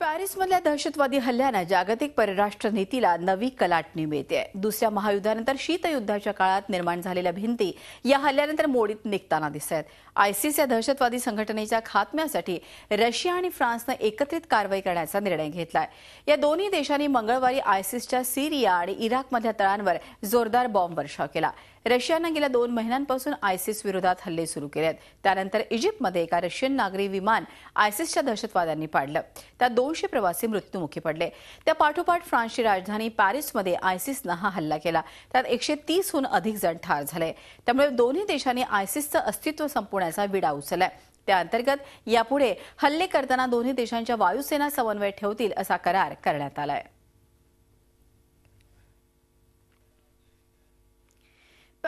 पॅरिसमधल्या दहशतवादी हल्ल्यानं जागतिक परराष्ट्र नीतीला नवी कलाटणी मिळते दुसऱ्या महायुद्धानंतर शीतयुद्धाच्या काळात निर्माण झालेल्या भिंती या हल्ल्यानंतर मोडीत निघताना दिसत आहेत आयसीस या दहशतवादी संघटनेच्या खात्म्यासाठी रशिया आणि फ्रान्सनं एकत्रित कारवाई करण्याचा निर्णय घेतलाय या दोन्ही देशांनी मंगळवारी आयसीसच्या सिरिया आणि इराकमधल्या तळांवर जोरदार बॉम्ब वर्षाव केला रशियानं गेल्या दोन महिन्यांपासून आयसिस विरोधात हल्ले सुरू केले आहेत त्यानंतर इजिप्तमध्ये एका रशियन नागरी विमान आयसिसच्या दहशतवाद्यांनी पाडलं त्या दोनशे प्रवासी मृत्यूमुखी पडले त्या पाठोपाठ फ्रान्सची राजधानी पॅरिसमध्ये आयसिसनं हा हल्ला केला त्यात एकशे तीसहून अधिक जण ठार झाले त्यामुळे दोन्ही देशांनी आयसिसचं अस्तित्व संपवण्याचा विडा उचलला त्याअंतर्गत यापुढे हल्ले करताना दोन्ही देशांच्या वायुसेना समन्वय ठेवतील असा करार करण्यात आला आहे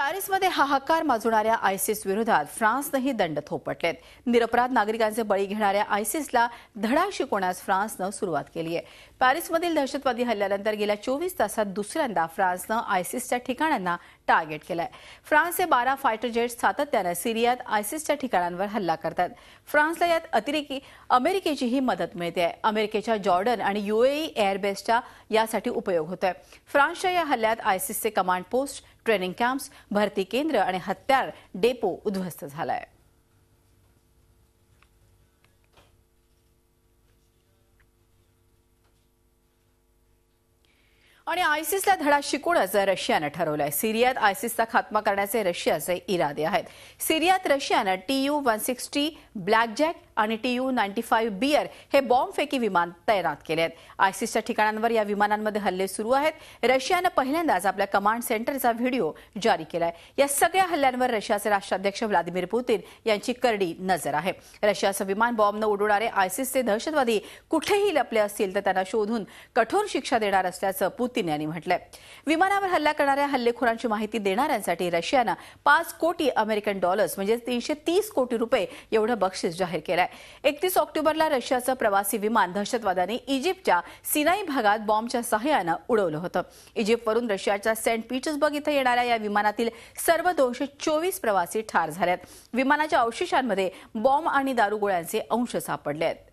पॅरिसमध्ये हाहाकार माजवणाऱ्या आयसिस विरोधात फ्रान्सनंही दंड थोपटलेत निरपराध नागरिकांचे बळी घेणाऱ्या आयसिसला धडा शिकवण्यास फ्रान्सनं सुरुवात केली आहे पॅरिसमधील दहशतवादी हल्ल्यानंतर गेल्या चोवीस तासात दुसऱ्यांदा फ्रान्सनं आयसिसच्या ठिकाणांना टार्गेट केलंय फ्रान्सचे बारा फायटर जेट्स सातत्यानं सिरियात आयसिसच्या ठिकाणांवर हल्ला करतात फ्रान्सला यात अतिरेकी अमेरिकेचीही मदत मिळते अमेरिकेच्या जॉर्डन आणि युएई एअरबेसचा यासाठी उपयोग होतोय फ्रान्सच्या या हल्ल्यात आयसिसचे कमांड पोस्ट ट्रेनिंग कॅम्प्स भरती केंद्र आणि हत्यार डेपो उद्ध्वस्त झाला आहे आणि आयसिसला धडा शिकूनच रशियानं आहे सिरियात आयसिसचा खात्मा करण्याचे रशियाचे इरादे आहेत सिरियात रशियानं T U one sixty Blackjack आणि T U ninety five Bear हे बॉम्बफेकी विमान तैनात केले आहेत आयसिसच्या ठिकाणांवर या विमानांमध्ये हल्ले सुरू आहेत रशियानं पहिल्यांदाच आपल्या कमांड सेंटरचा व्हिडिओ जारी केलाय या सगळ्या हल्ल्यांवर रशियाचे राष्ट्राध्यक्ष व्लादिमीर पुतीन यांची करडी नजर आहे रशियाचं विमान बॉम्बनं उडवणारे आयसिसचे दहशतवादी कुठेही लपले असतील तर त्यांना शोधून कठोर शिक्षा देणार असल्याचं पुतीन पुतीन यांनी म्हटलंय विमानावर हल्ला करणाऱ्या हल्लेखोरांची माहिती देणाऱ्यांसाठी रशियानं पाच कोटी अमेरिकन डॉलर्स म्हणजे तीनशे तीस कोटी रुपये एवढं बक्षीस जाहीर केलंय एकतीस ऑक्टोबरला रशियाचं प्रवासी विमान दहशतवाद्यांनी इजिप्तच्या सिनाई भागात बॉम्बच्या सहाय्यानं उडवलं होतं इजिप्तवरून रशियाच्या सेंट पीटर्सबर्ग इथं येणाऱ्या या विमानातील सर्व दोनशे चोवीस प्रवासी ठार झाले विमानाच्या अवशेषांमध्ये बॉम्ब आणि दारुगोळ्यांचे अंश सापडले आहेत